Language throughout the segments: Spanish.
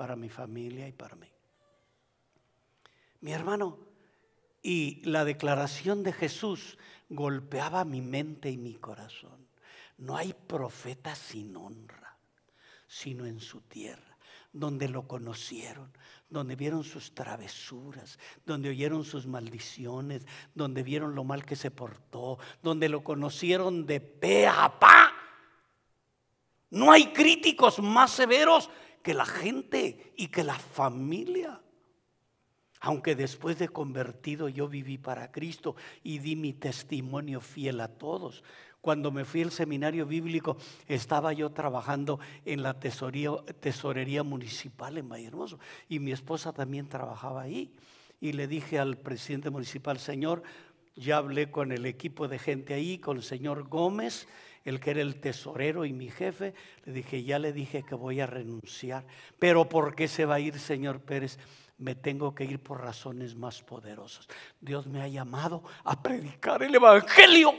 para mi familia y para mí. Mi hermano, y la declaración de Jesús golpeaba mi mente y mi corazón. No hay profeta sin honra, sino en su tierra, donde lo conocieron, donde vieron sus travesuras, donde oyeron sus maldiciones, donde vieron lo mal que se portó, donde lo conocieron de pe a pa. No hay críticos más severos que la gente y que la familia. Aunque después de convertido yo viví para Cristo y di mi testimonio fiel a todos. Cuando me fui al seminario bíblico, estaba yo trabajando en la tesorería municipal en hermoso y mi esposa también trabajaba ahí. Y le dije al presidente municipal, Señor, ya hablé con el equipo de gente ahí, con el señor Gómez, el que era el tesorero y mi jefe, le dije, ya le dije que voy a renunciar, pero ¿por qué se va a ir, señor Pérez? Me tengo que ir por razones más poderosas. Dios me ha llamado a predicar el Evangelio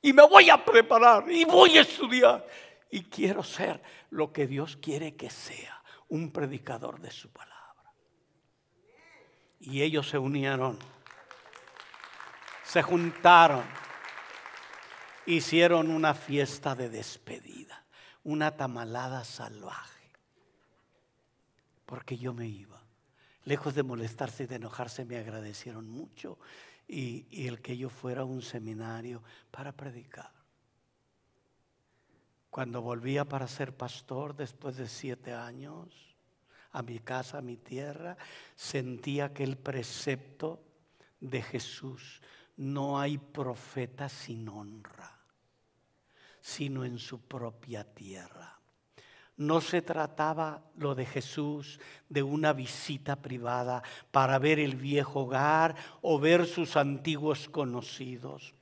y me voy a preparar y voy a estudiar y quiero ser lo que Dios quiere que sea, un predicador de su palabra. Y ellos se unieron, se juntaron hicieron una fiesta de despedida, una tamalada salvaje, porque yo me iba. Lejos de molestarse y de enojarse, me agradecieron mucho y, el que yo fuera a un seminario para predicar. Cuando volvía para ser pastor después de siete años, a mi casa, a mi tierra, sentía que el precepto de Jesús, no hay profeta sin honra sino en su propia tierra. No se trataba lo de Jesús de una visita privada para ver el viejo hogar o ver sus antiguos conocidos.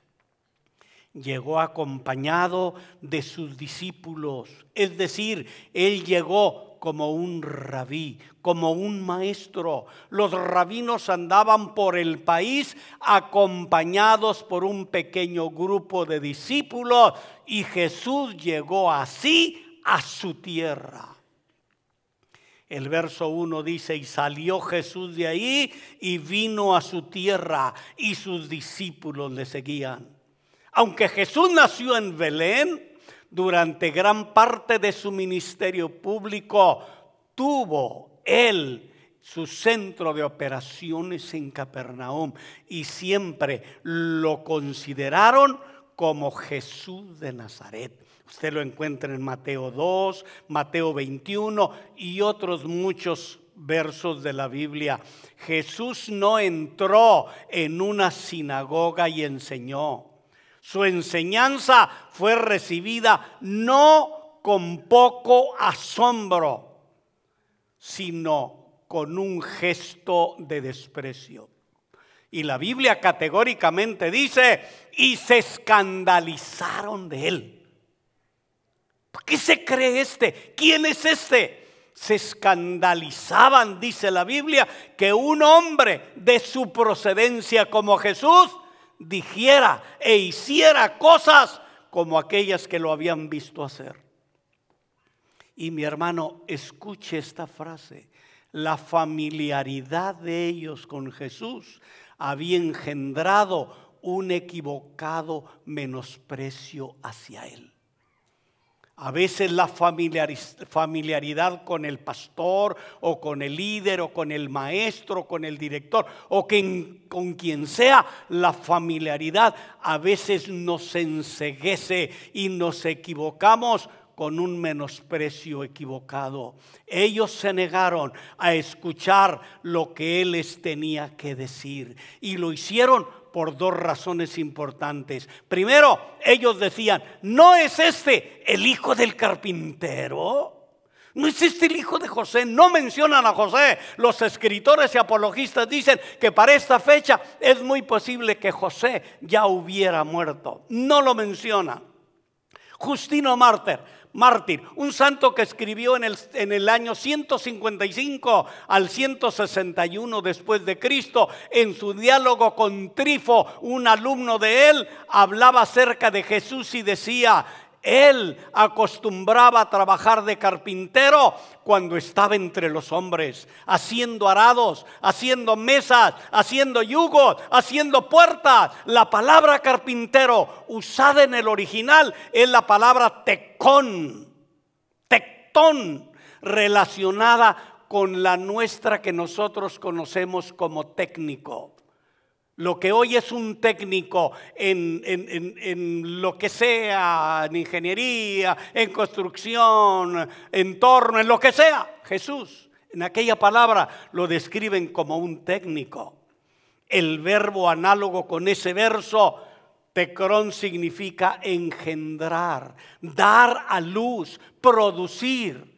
Llegó acompañado de sus discípulos, es decir, él llegó como un rabí, como un maestro. Los rabinos andaban por el país acompañados por un pequeño grupo de discípulos y Jesús llegó así a su tierra. El verso 1 dice, y salió Jesús de ahí y vino a su tierra y sus discípulos le seguían. Aunque Jesús nació en Belén, durante gran parte de su ministerio público, tuvo él su centro de operaciones en Capernaum y siempre lo consideraron como Jesús de Nazaret. Usted lo encuentra en Mateo 2, Mateo 21 y otros muchos versos de la Biblia. Jesús no entró en una sinagoga y enseñó. Su enseñanza fue recibida no con poco asombro, sino con un gesto de desprecio. Y la Biblia categóricamente dice, y se escandalizaron de él. qué se cree este? ¿Quién es este? Se escandalizaban, dice la Biblia, que un hombre de su procedencia como Jesús dijera e hiciera cosas como aquellas que lo habían visto hacer. Y mi hermano, escuche esta frase. La familiaridad de ellos con Jesús había engendrado un equivocado menosprecio hacia él. A veces la familiaridad con el pastor o con el líder o con el maestro, con el director o con quien sea, la familiaridad a veces nos enseguece y nos equivocamos con un menosprecio equivocado. Ellos se negaron a escuchar lo que él les tenía que decir y lo hicieron por dos razones importantes. Primero, ellos decían, no es este el hijo del carpintero. No este el hijo de José, no mencionan a José. Los escritores y apologistas dicen que para esta fecha es muy posible que José ya hubiera muerto. No lo mencionan. Justino Mártir mártir, un santo que escribió en el, en el año 155 al 161 después de Cristo, en su diálogo con Trifo, un alumno de él, hablaba acerca de Jesús y decía, él acostumbraba a trabajar de carpintero cuando estaba entre los hombres, haciendo arados, haciendo mesas, haciendo yugos, haciendo puertas. La palabra carpintero usada en el original es la palabra tecón, tectón, relacionada con la nuestra que nosotros conocemos como técnico. Lo que hoy es un técnico en, lo que sea, en ingeniería, en construcción, en torno, en lo que sea, Jesús, en aquella palabra lo describen como un técnico. El verbo análogo con ese verso, tecrón significa engendrar, dar a luz, producir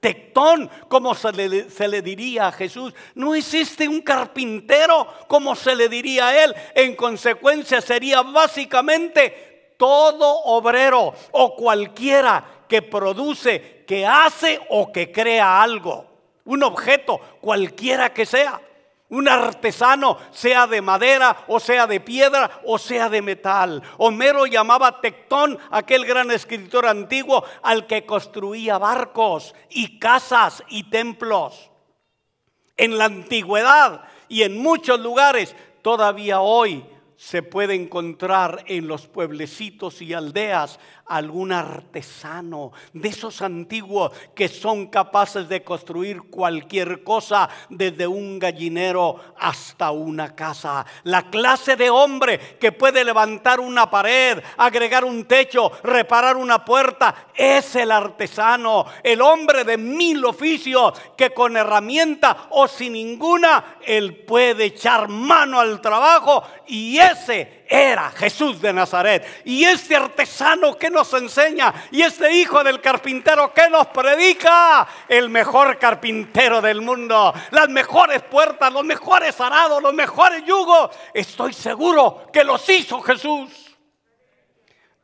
tectón, como se le, se le, diría a Jesús. No existe un carpintero, como se le diría a él. En consecuencia sería básicamente todo obrero o cualquiera que produce, que hace o que crea algo. Un objeto, cualquiera que sea. Un artesano, sea de madera o sea de piedra o sea de metal. Homero llamaba tectón, aquel gran escritor antiguo, al que construía barcos y casas y templos. En la antigüedad y en muchos lugares, todavía hoy se puede encontrar en los pueblecitos y aldeas algún artesano de esos antiguos que son capaces de construir cualquier cosa, desde un gallinero hasta una casa. La clase de hombre que puede levantar una pared, agregar un techo, reparar una puerta, es el artesano, el hombre de mil oficios que con herramienta o sin ninguna, él puede echar mano al trabajo y ese era Jesús de Nazaret. Y este artesano que nos enseña y este hijo del carpintero que nos predica, el mejor carpintero del mundo, las mejores puertas, los mejores arados, los mejores yugos, estoy seguro que los hizo Jesús.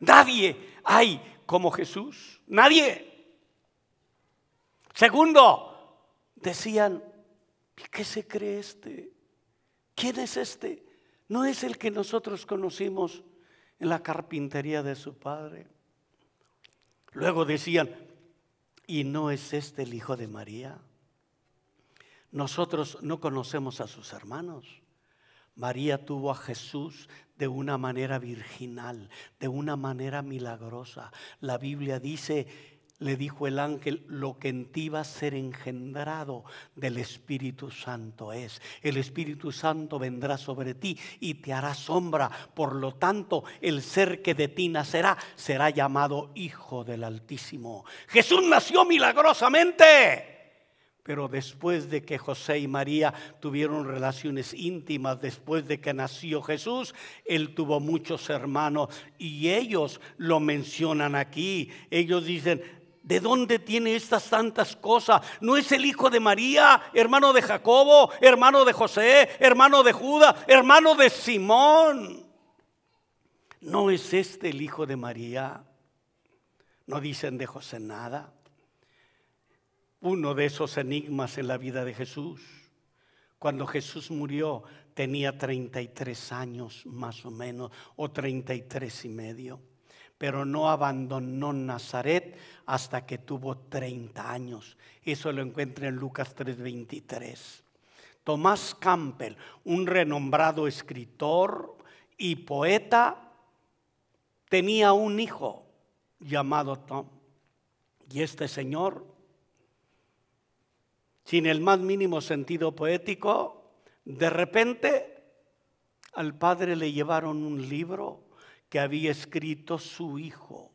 Nadie hay como Jesús, nadie. Segundo, decían, ¿qué se cree este? ¿Quién es este? No es el que nosotros conocimos en la carpintería de su padre. Luego decían, ¿y no es este el hijo de María? Nosotros no conocemos a sus hermanos. María tuvo a Jesús de una manera virginal, de una manera milagrosa. La Biblia dice, le dijo el ángel, lo que en ti va a ser engendrado del Espíritu Santo es. El Espíritu Santo vendrá sobre ti y te hará sombra. Por lo tanto, el ser que de ti nacerá será llamado Hijo del Altísimo. Jesús nació milagrosamente. Pero después de que José y María tuvieron relaciones íntimas, después de que nació Jesús, él tuvo muchos hermanos y ellos lo mencionan aquí. Ellos dicen, ¿De dónde tiene estas tantas cosas? ¿No es el hijo de María, hermano de Jacobo, hermano de José, hermano de Judas, hermano de Simón? ¿No es este el hijo de María? No dicen de José nada. Uno de esos enigmas en la vida de Jesús. Cuando Jesús murió tenía 33 años más o menos, o 33 y medio pero no abandonó Nazaret hasta que tuvo 30 años. Eso lo encuentra en Lucas 3:23. Tomás Campbell, un renombrado escritor y poeta, tenía un hijo llamado Tom. Y este señor, sin el más mínimo sentido poético, de repente al padre le llevaron un libro que había escrito su hijo.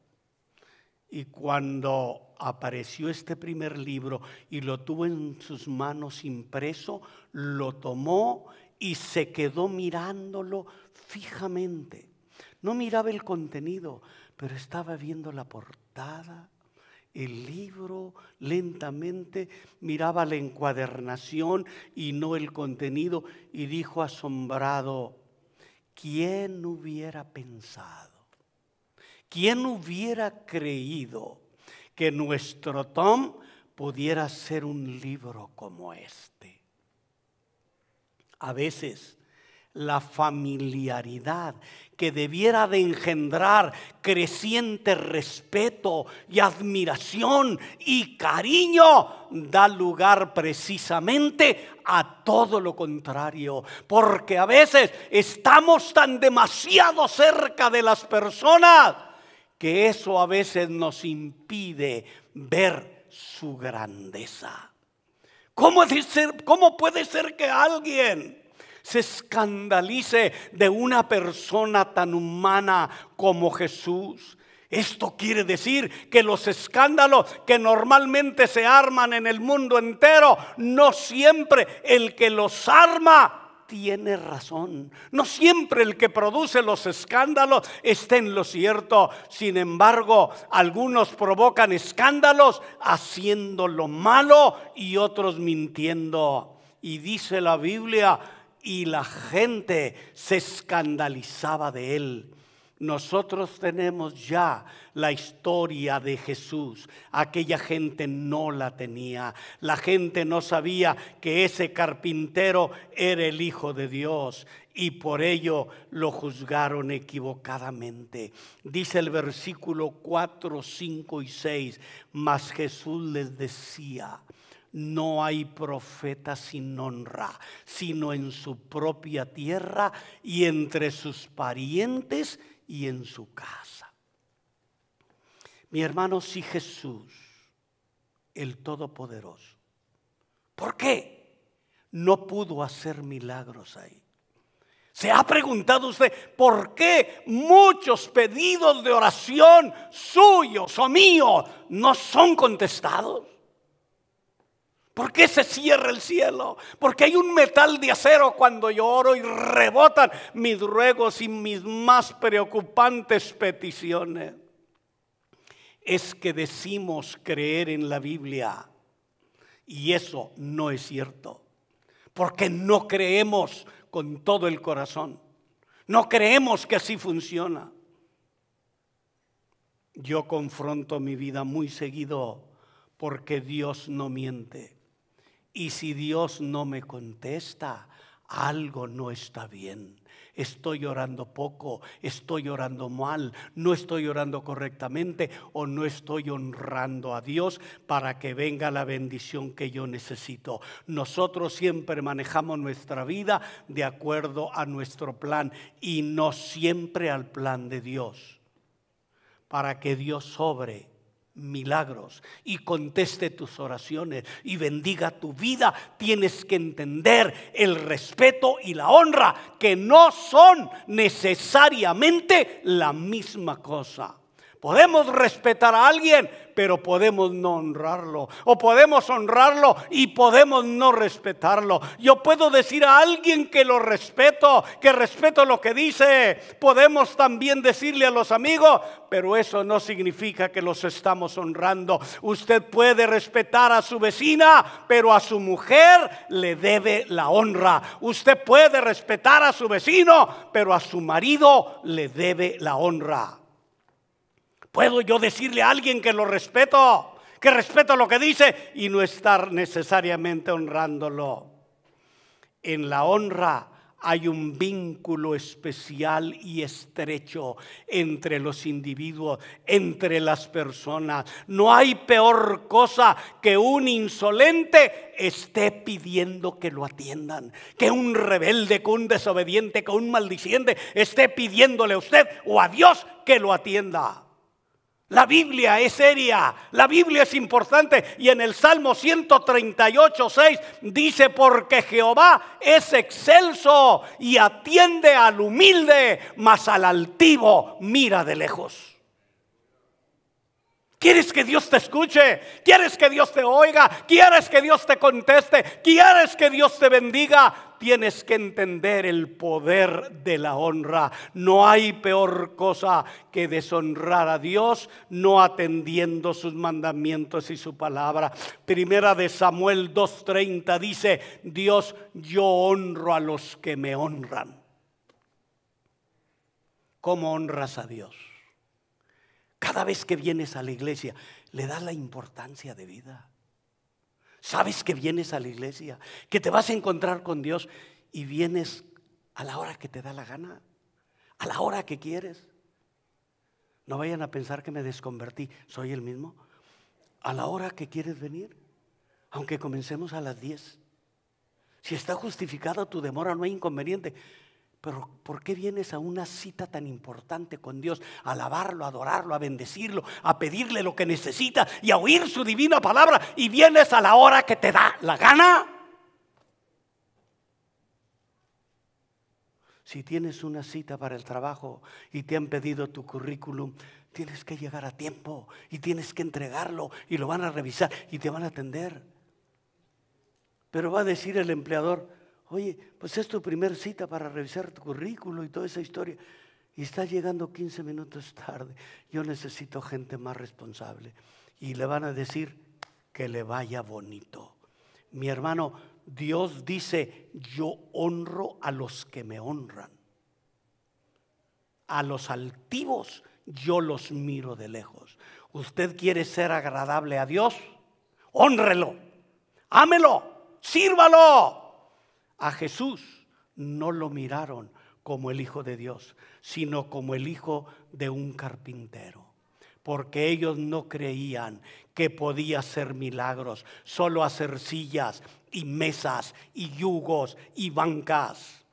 Y cuando apareció este primer libro y lo tuvo en sus manos impreso, lo tomó y se quedó mirándolo fijamente. No miraba el contenido, pero estaba viendo la portada, el libro lentamente, miraba la encuadernación y no el contenido y dijo asombrado, ¿Quién hubiera pensado? ¿Quién hubiera creído que nuestro Tom pudiera ser un libro como este? A veces la familiaridad que debiera de engendrar creciente respeto y admiración y cariño, da lugar precisamente a todo lo contrario. Porque a veces estamos tan demasiado cerca de las personas que eso a veces nos impide ver su grandeza. ¿Cómo, puede ser que alguien se escandalice de una persona tan humana como Jesús. Esto quiere decir que los escándalos que normalmente se arman en el mundo entero, no siempre el que los arma tiene razón. No siempre el que produce los escándalos está en lo cierto. Sin embargo, algunos provocan escándalos haciendo lo malo y otros mintiendo. Y dice la Biblia, y la gente se escandalizaba de él. Nosotros tenemos ya la historia de Jesús. Aquella gente no la tenía. La gente no sabía que ese carpintero era el Hijo de Dios y por ello lo juzgaron equivocadamente. Dice el versículo 4, 5 y 6, mas Jesús les decía, no hay profeta sin honra, sino en su propia tierra y entre sus parientes y en su casa. Mi hermano, si Jesús, el Todopoderoso, ¿por qué no pudo hacer milagros ahí? ¿Se ha preguntado usted por qué muchos pedidos de oración suyos o míos no son contestados? ¿Por qué se cierra el cielo? Porque hay un metal de acero cuando yo oro y rebotan mis ruegos y mis más preocupantes peticiones. Es que decimos creer en la Biblia y eso no es cierto. Porque no creemos con todo el corazón. No creemos que así funciona. Yo confronto mi vida muy seguido porque Dios no miente. Y si Dios no me contesta, algo no está bien. Estoy llorando poco, estoy llorando mal, no estoy orando correctamente o no estoy honrando a Dios para que venga la bendición que yo necesito. Nosotros siempre manejamos nuestra vida de acuerdo a nuestro plan y no siempre al plan de Dios. Para que Dios sobre milagros y conteste tus oraciones y bendiga tu vida, tienes que entender el respeto y la honra que no son necesariamente la misma cosa. Podemos respetar a alguien, pero podemos no honrarlo. O podemos honrarlo y podemos no respetarlo. Yo puedo decir a alguien que lo respeto, que respeto lo que dice. Podemos también decirle a los amigos, pero eso no significa que los estamos honrando. Usted puede respetar a su vecina, pero a su mujer le debe la honra. Usted puede respetar a su vecino, pero a su marido le debe la honra. Puedo yo decirle a alguien que lo respeto, que respeto lo que dice y no estar necesariamente honrándolo. En la honra hay un vínculo especial y estrecho entre los individuos, entre las personas. No hay peor cosa que un insolente esté pidiendo que lo atiendan, que un rebelde, que un desobediente, que un maldiciente esté pidiéndole a usted o a Dios que lo atienda. La Biblia es seria, la Biblia es importante y en el Salmo 138, 6 dice, porque Jehová es excelso y atiende al humilde, mas al altivo mira de lejos. ¿Quieres que Dios te escuche? ¿Quieres que Dios te oiga? ¿Quieres que Dios te conteste? ¿Quieres que Dios te bendiga? tienes que entender el poder de la honra. No hay peor cosa que deshonrar a Dios no atendiendo sus mandamientos y su palabra. Primera de Samuel 2.30 dice, Dios, yo honro a los que me honran. ¿Cómo honras a Dios? Cada vez que vienes a la iglesia, le das la importancia de vida. Sabes que vienes a la iglesia, que te vas a encontrar con Dios y vienes a la hora que te da la gana, a la hora que quieres. No vayan a pensar que me desconvertí, soy el mismo. A la hora que quieres venir, aunque comencemos a las 10. Si está justificada tu demora, no hay inconveniente. Pero ¿por qué vienes a una cita tan importante con Dios? A alabarlo, a adorarlo, a bendecirlo, a pedirle lo que necesita y a oír su divina palabra y vienes a la hora que te da la gana. Si tienes una cita para el trabajo y te han pedido tu currículum, tienes que llegar a tiempo y tienes que entregarlo y lo van a revisar y te van a atender. Pero va a decir el empleador, Oye, pues es tu primer cita para revisar tu currículo y toda esa historia. Y está llegando 15 minutos tarde. Yo necesito gente más responsable. Y le van a decir que le vaya bonito. Mi hermano, Dios dice, yo honro a los que me honran. A los altivos yo los miro de lejos. Usted quiere ser agradable a Dios, honrelo, ámelo, sírvalo. A Jesús no lo miraron como el Hijo de Dios, sino como el Hijo de un carpintero. Porque ellos no creían que podía hacer milagros, solo hacer sillas y mesas y yugos y bancas.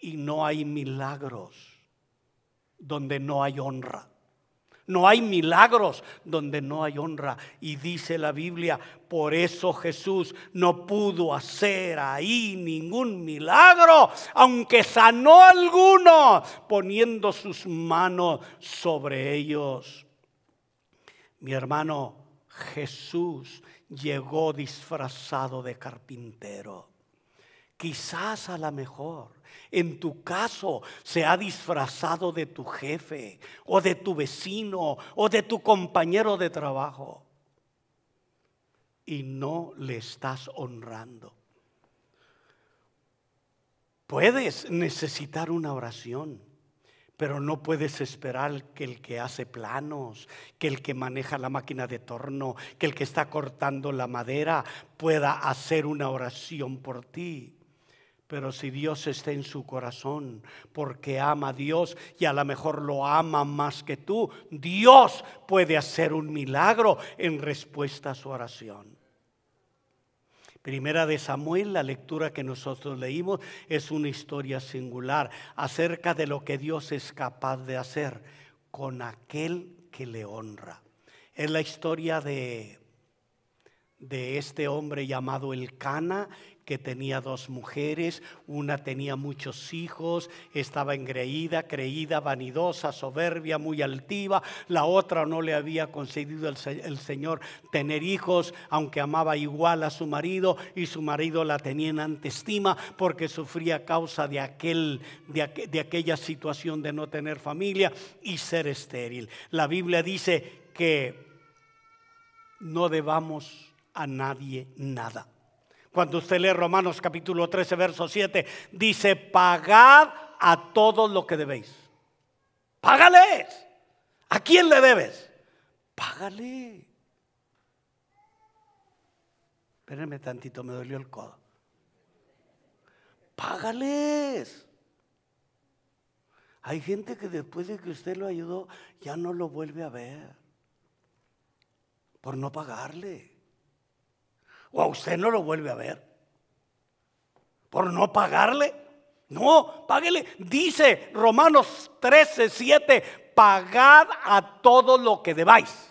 Y no hay milagros donde no hay honra. No hay milagros donde no hay honra. Y dice la Biblia, por eso Jesús no pudo hacer ahí ningún milagro, aunque sanó alguno poniendo sus manos sobre ellos. Mi hermano, Jesús llegó disfrazado de carpintero. Quizás a lo mejor, en tu caso, se ha disfrazado de tu jefe o de tu vecino o de tu compañero de trabajo. Y no le estás honrando. Puedes necesitar una oración, pero no puedes esperar que el que hace planos, que el que maneja la máquina de torno, que el que está cortando la madera pueda hacer una oración por ti. Pero si Dios está en su corazón, porque ama a Dios y a lo mejor lo ama más que tú, Dios puede hacer un milagro en respuesta a su oración. Primera de Samuel, la lectura que nosotros leímos, es una historia singular acerca de lo que Dios es capaz de hacer con aquel que le honra. Es la historia de, de este hombre llamado El Cana, que tenía dos mujeres, una tenía muchos hijos, estaba engreída, creída, vanidosa, soberbia, muy altiva, la otra no le había concedido el, Señor tener hijos, aunque amaba igual a su marido y su marido la tenía en antestima porque sufría a causa de, aquel, de, de aquella situación de no tener familia y ser estéril. La Biblia dice que no debamos a nadie nada. Cuando usted lee Romanos capítulo 13, verso 7, dice, pagad a todos lo que debéis. Págales. ¿A quién le debes? Págale. Espérenme tantito, me dolió el codo. Págales. Hay gente que después de que usted lo ayudó, ya no lo vuelve a ver. Por no pagarle o a usted no lo vuelve a ver. Por no pagarle. No, páguele. Dice Romanos 13, 7, pagad a todo lo que debáis.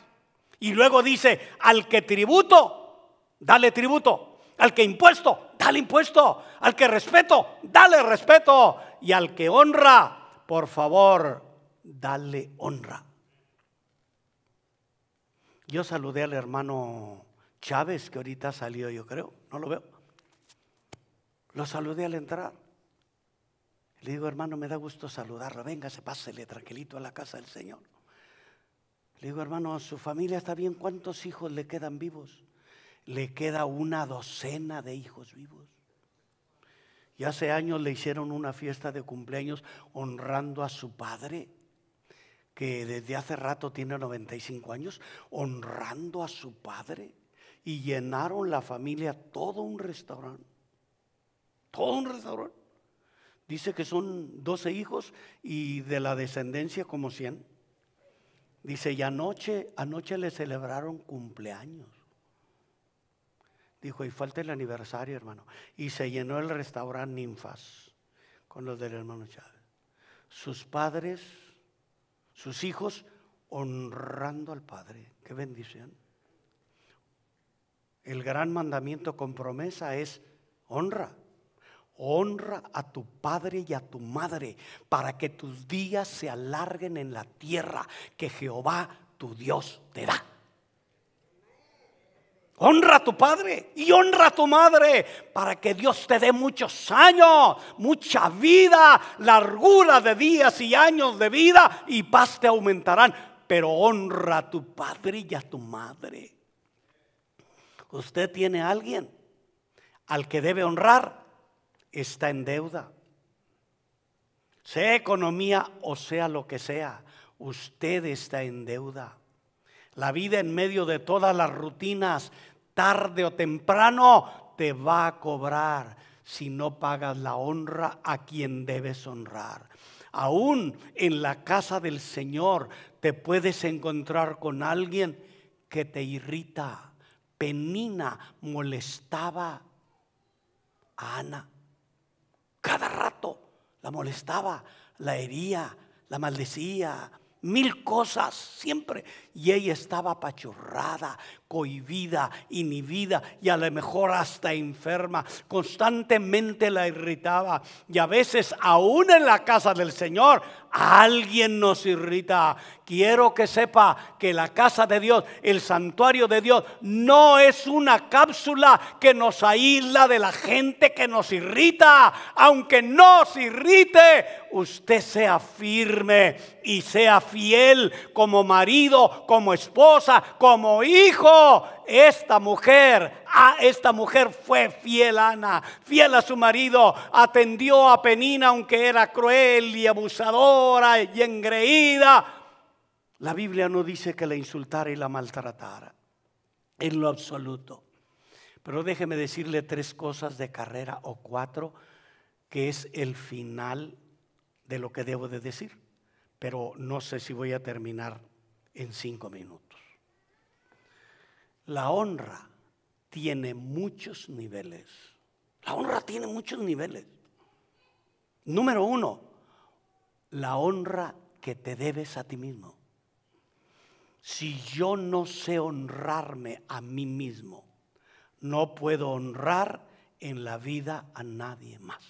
Y luego dice, al que tributo, dale tributo. Al que impuesto, dale impuesto. Al que respeto, dale respeto. Y al que honra, por favor, dale honra. Yo saludé al hermano Chávez, que ahorita salió, yo creo, no lo veo. Lo saludé al entrar. Le digo, hermano, me da gusto saludarlo. Venga, se pásele tranquilito a la casa del Señor. Le digo, hermano, su familia está bien. ¿Cuántos hijos le quedan vivos? Le queda una docena de hijos vivos. Y hace años le hicieron una fiesta de cumpleaños honrando a su padre, que desde hace rato tiene 95 años, honrando a su padre y llenaron la familia todo un restaurante. Todo un restaurante. Dice que son 12 hijos y de la descendencia como 100. Dice, y anoche, anoche le celebraron cumpleaños. Dijo, y falta el aniversario, hermano. Y se llenó el restaurante Ninfas con los del hermano Chávez. Sus padres, sus hijos, honrando al Padre. Qué bendición. El gran mandamiento con promesa es honra. Honra a tu padre y a tu madre para que tus días se alarguen en la tierra que Jehová tu Dios te da. Honra a tu padre y honra a tu madre para que Dios te dé muchos años, mucha vida, largura de días y años de vida y paz te aumentarán. Pero honra a tu padre y a tu madre. Usted tiene a alguien al que debe honrar, está en deuda. Sea economía o sea lo que sea, usted está en deuda. La vida en medio de todas las rutinas, tarde o temprano, te va a cobrar si no pagas la honra a quien debes honrar. Aún en la casa del Señor te puedes encontrar con alguien que te irrita Nina molestaba a Ana. Cada rato la molestaba, la hería, la maldecía, mil cosas siempre. Y ella estaba apachurrada, cohibida, inhibida y a lo mejor hasta enferma. Constantemente la irritaba y a veces aún en la casa del Señor alguien nos irrita. Quiero que sepa que la casa de Dios, el santuario de Dios, no es una cápsula que nos aísla de la gente que nos irrita. Aunque nos irrite, usted sea firme y sea fiel como marido, como esposa, como hijo esta mujer, a ah, esta mujer fue fiel a Ana, fiel a su marido, atendió a Penina aunque era cruel y abusadora y engreída. La Biblia no dice que la insultara y la maltratara, en lo absoluto. Pero déjeme decirle tres cosas de carrera o cuatro, que es el final de lo que debo de decir. Pero no sé si voy a terminar en cinco minutos. La honra tiene muchos niveles. La honra tiene muchos niveles. Número uno, la honra que te debes a ti mismo. Si yo no sé honrarme a mí mismo, no puedo honrar en la vida a nadie más.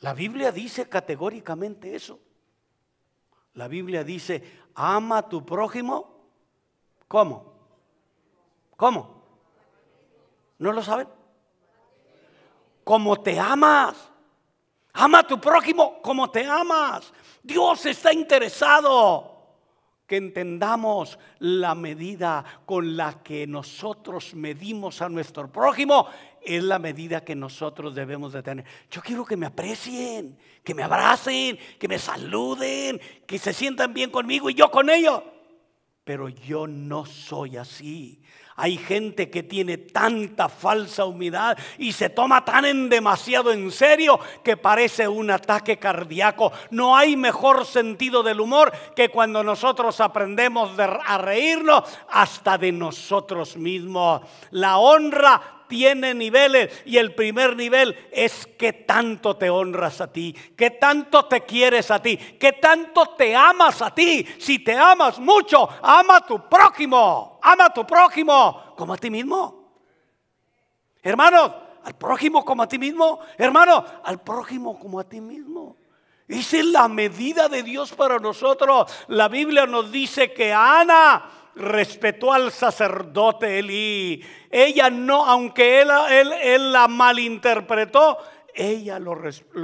La Biblia dice categóricamente eso. La Biblia dice, ama a tu prójimo ¿Cómo? ¿Cómo? ¿No lo saben? Como te amas. Ama a tu prójimo como te amas. Dios está interesado que entendamos la medida con la que nosotros medimos a nuestro prójimo es la medida que nosotros debemos de tener. Yo quiero que me aprecien, que me abracen, que me saluden, que se sientan bien conmigo y yo con ellos pero yo no soy así. Hay gente que tiene tanta falsa humildad y se toma tan en demasiado en serio que parece un ataque cardíaco. No hay mejor sentido del humor que cuando nosotros aprendemos a reírnos hasta de nosotros mismos. La honra tiene niveles y el primer nivel es que tanto te honras a ti, que tanto te quieres a ti, que tanto te amas a ti. Si te amas mucho, ama a tu prójimo ama a tu prójimo como a ti mismo. Hermanos, al prójimo como a ti mismo. Hermano, al prójimo como a ti mismo. Esa es la medida de Dios para nosotros. La Biblia nos dice que Ana respetó al sacerdote Elí. Ella no, aunque él, él, él la malinterpretó, ella lo,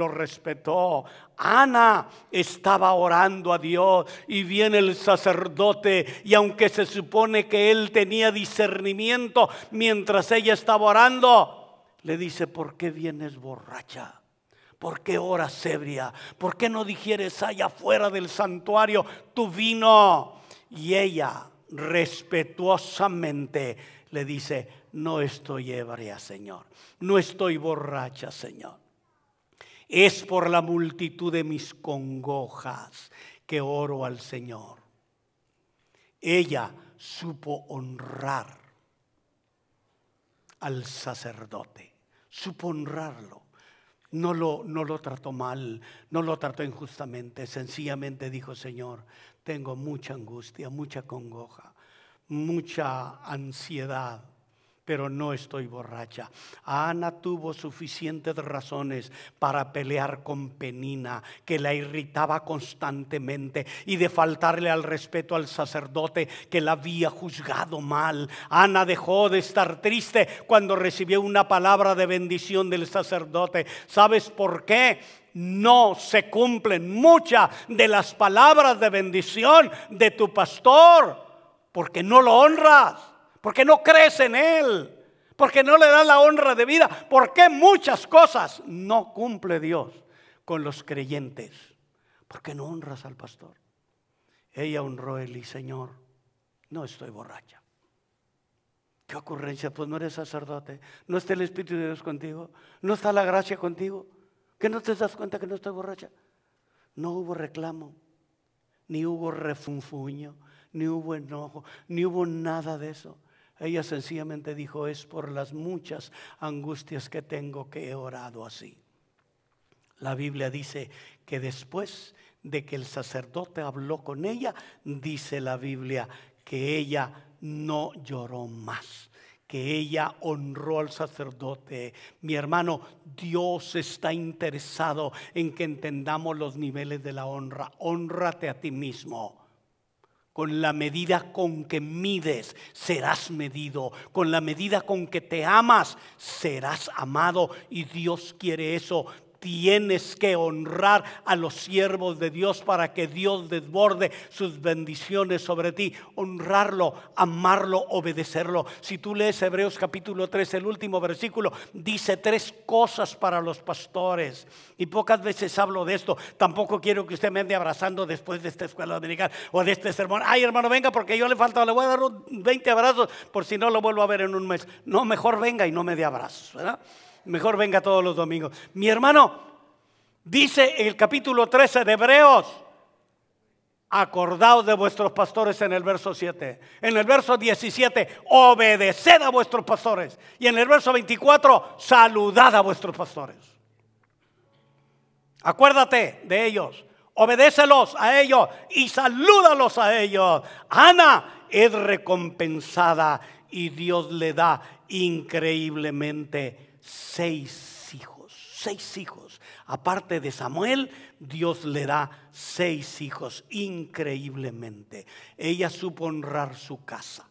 respetó. Ana estaba orando a Dios y viene el sacerdote y aunque se supone que él tenía discernimiento mientras ella estaba orando, le dice, ¿por qué vienes borracha? ¿Por qué oras ebria? ¿Por qué no digieres allá fuera del santuario tu vino? Y ella respetuosamente le dice, no estoy ebria, Señor, no estoy borracha, Señor. Es por la multitud de mis congojas que oro al Señor. Ella supo honrar al sacerdote, supo honrarlo. No lo, no lo trató mal, no lo trató injustamente, sencillamente dijo, Señor, tengo mucha angustia, mucha congoja, mucha ansiedad pero no estoy borracha. Ana tuvo suficientes razones para pelear con Penina, que la irritaba constantemente, y de faltarle al respeto al sacerdote que la había juzgado mal. Ana dejó de estar triste cuando recibió una palabra de bendición del sacerdote. ¿Sabes por qué? no se cumplen muchas de las palabras de bendición de tu pastor, porque no lo honras. Porque no crees en Él. Porque no le das la honra de vida. Porque muchas cosas no cumple Dios con los creyentes. Porque no honras al pastor. Ella honró a Eli, Señor. No estoy borracha. ¿Qué ocurrencia? Pues no eres sacerdote. No está el Espíritu de Dios contigo. No está la gracia contigo. ¿Que no te das cuenta que no estoy borracha? No hubo reclamo. Ni hubo refunfuño. Ni hubo enojo. Ni hubo nada de eso. Ella sencillamente dijo, es por las muchas angustias que tengo que he orado así. La Biblia dice que después de que el sacerdote habló con ella, dice la Biblia que ella no lloró más que ella honró al sacerdote. Mi hermano, Dios está interesado en que entendamos los niveles de la honra. Honrate a ti mismo con la medida con que mides, serás medido. Con la medida con que te amas, serás amado. Y Dios quiere eso tienes que honrar a los siervos de Dios para que Dios desborde sus bendiciones sobre ti. Honrarlo, amarlo, obedecerlo. Si tú lees Hebreos capítulo 3, el último versículo, dice tres cosas para los pastores. Y pocas veces hablo de esto. Tampoco quiero que usted me ande abrazando después de esta escuela dominical o de este sermón. Ay, hermano, venga porque yo le falta, le voy a dar 20 abrazos por si no lo vuelvo a ver en un mes. No, mejor venga y no me dé abrazos, ¿verdad? mejor venga todos los domingos. Mi hermano, dice en el capítulo 13 de Hebreos, acordaos de vuestros pastores en el verso 7, en el verso 17, obedeced a vuestros pastores y en el verso 24, saludad a vuestros pastores. Acuérdate de ellos, obedécelos a ellos y salúdalos a ellos. Ana es recompensada y Dios le da increíblemente seis hijos, seis hijos. Aparte de Samuel, Dios le da seis hijos, increíblemente. Ella supo honrar su casa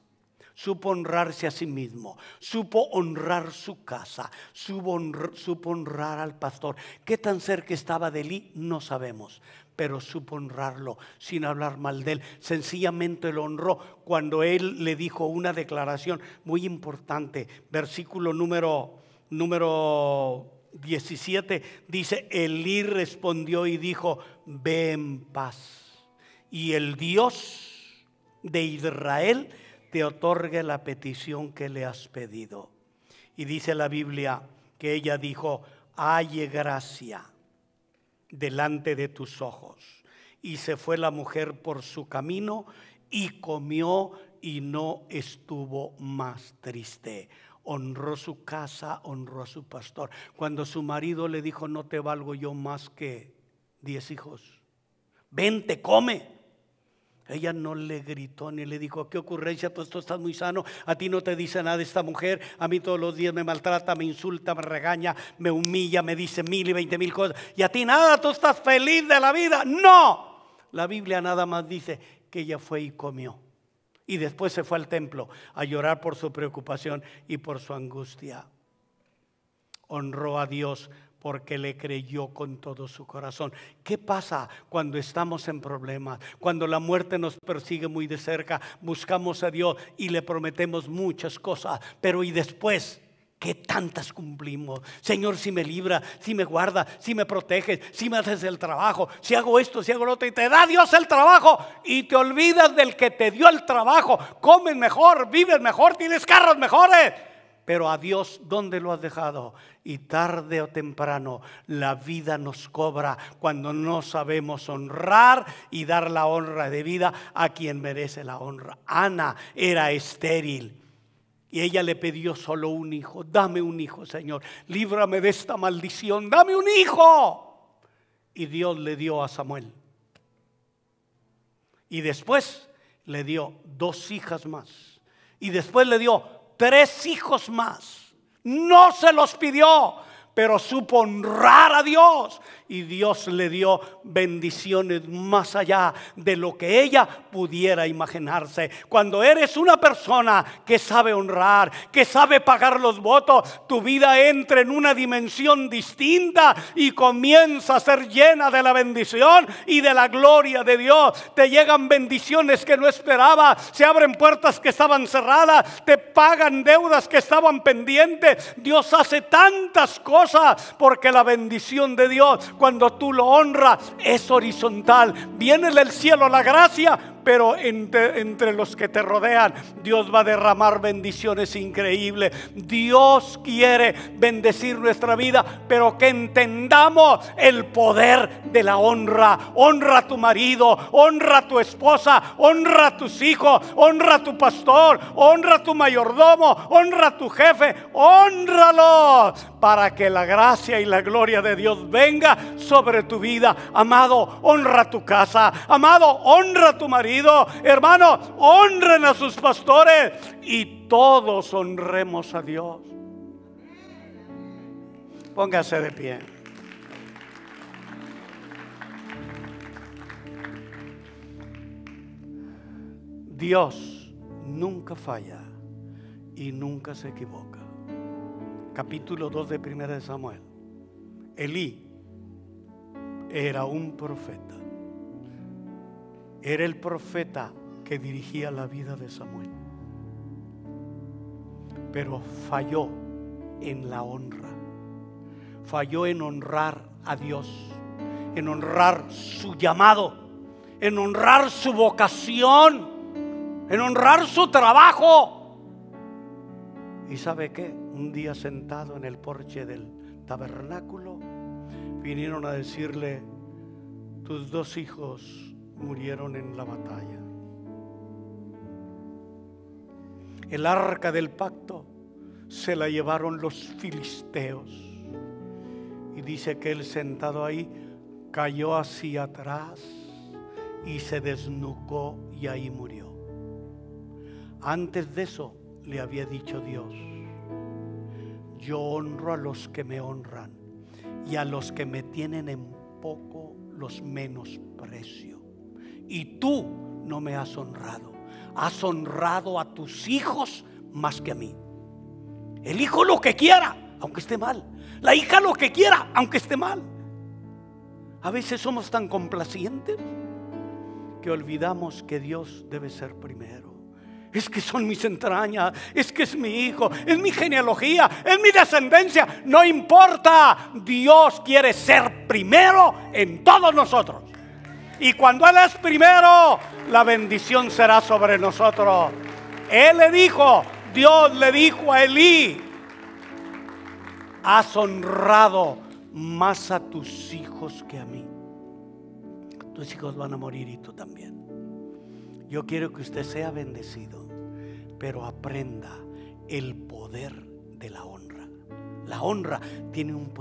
supo honrarse a sí mismo, supo honrar su casa, supo honrar, al pastor. ¿Qué tan cerca estaba de él No sabemos, pero supo honrarlo sin hablar mal de él. Sencillamente lo honró cuando él le dijo una declaración muy importante, versículo número número 17 dice, Elí respondió y dijo, ve en paz. Y el Dios de Israel te otorgue la petición que le has pedido. Y dice la Biblia que ella dijo, halle gracia delante de tus ojos. Y se fue la mujer por su camino y comió y no estuvo más triste honró su casa, honró a su pastor. Cuando su marido le dijo, no te valgo yo más que diez hijos, vente, come. Ella no le gritó ni le dijo, ¿qué ocurrencia? Pues tú estás muy sano, a ti no te dice nada esta mujer, a mí todos los días me maltrata, me insulta, me regaña, me humilla, me dice mil y veinte mil cosas, y a ti nada, tú estás feliz de la vida. No, la Biblia nada más dice que ella fue y comió. Y después se fue al templo a llorar por su preocupación y por su angustia. Honró a Dios porque le creyó con todo su corazón. ¿Qué pasa cuando estamos en problemas? Cuando la muerte nos persigue muy de cerca, buscamos a Dios y le prometemos muchas cosas, pero ¿y después? ¿Qué tantas cumplimos. Señor, si me libra, si me guarda, si me protege, si me haces el trabajo, si hago esto, si hago lo otro, y te da Dios el trabajo y te olvidas del que te dio el trabajo. Comen mejor, vives mejor, tienes carros mejores. Pero a Dios, ¿dónde lo has dejado? Y tarde o temprano la vida nos cobra cuando no sabemos honrar y dar la honra de vida a quien merece la honra. Ana era estéril. Y ella le pidió solo un hijo. Dame un hijo, Señor. Líbrame de esta maldición. Dame un hijo. Y Dios le dio a Samuel. Y después le dio dos hijas más. Y después le dio tres hijos más. No se los pidió, pero supo honrar a Dios y Dios le dio bendiciones más allá de lo que ella pudiera imaginarse. Cuando eres una persona que sabe honrar, que sabe pagar los votos, tu vida entra en una dimensión distinta y comienza a ser llena de la bendición y de la gloria de Dios. Te llegan bendiciones que no esperaba, se abren puertas que estaban cerradas, te pagan deudas que estaban pendientes. Dios hace tantas cosas porque la bendición de Dios cuando tú lo honras, es horizontal. Viene del cielo la gracia, pero entre, los que te rodean, Dios va a derramar bendiciones increíbles. Dios quiere bendecir nuestra vida, pero que entendamos el poder de la honra. Honra a tu marido, honra a tu esposa, honra a tus hijos, honra a tu pastor, honra a tu mayordomo, honra a tu jefe, honralo para que la gracia y la gloria de Dios venga sobre tu vida. Amado, honra tu casa. Amado, honra a tu marido. Hermano, honren a sus pastores y todos honremos a Dios. Póngase de pie. Dios nunca falla y nunca se equivoca. Capítulo 2 de 1 de Samuel. Elí era un profeta era el profeta que dirigía la vida de Samuel. Pero falló en la honra. Falló en honrar a Dios, en honrar su llamado, en honrar su vocación, en honrar su trabajo. ¿Y sabe qué? Un día sentado en el porche del tabernáculo, vinieron a decirle, tus dos hijos murieron en la batalla. El arca del pacto se la llevaron los filisteos. Y dice que él sentado ahí cayó hacia atrás y se desnucó y ahí murió. Antes de eso le había dicho Dios, yo honro a los que me honran y a los que me tienen en poco los precios y tú no me has honrado. Has honrado a tus hijos más que a mí. El hijo lo que quiera, aunque esté mal. La hija lo que quiera, aunque esté mal. A veces somos tan complacientes que olvidamos que Dios debe ser primero. Es que son mis entrañas, es que es mi hijo, es mi genealogía, es mi descendencia. No importa, Dios quiere ser primero en todos nosotros. Y cuando Él es primero, la bendición será sobre nosotros. Él le dijo, Dios le dijo a Elí, has honrado más a tus hijos que a mí. Tus hijos van a morir y tú también. Yo quiero que usted sea bendecido, pero aprenda el poder de la honra. La honra tiene un poder.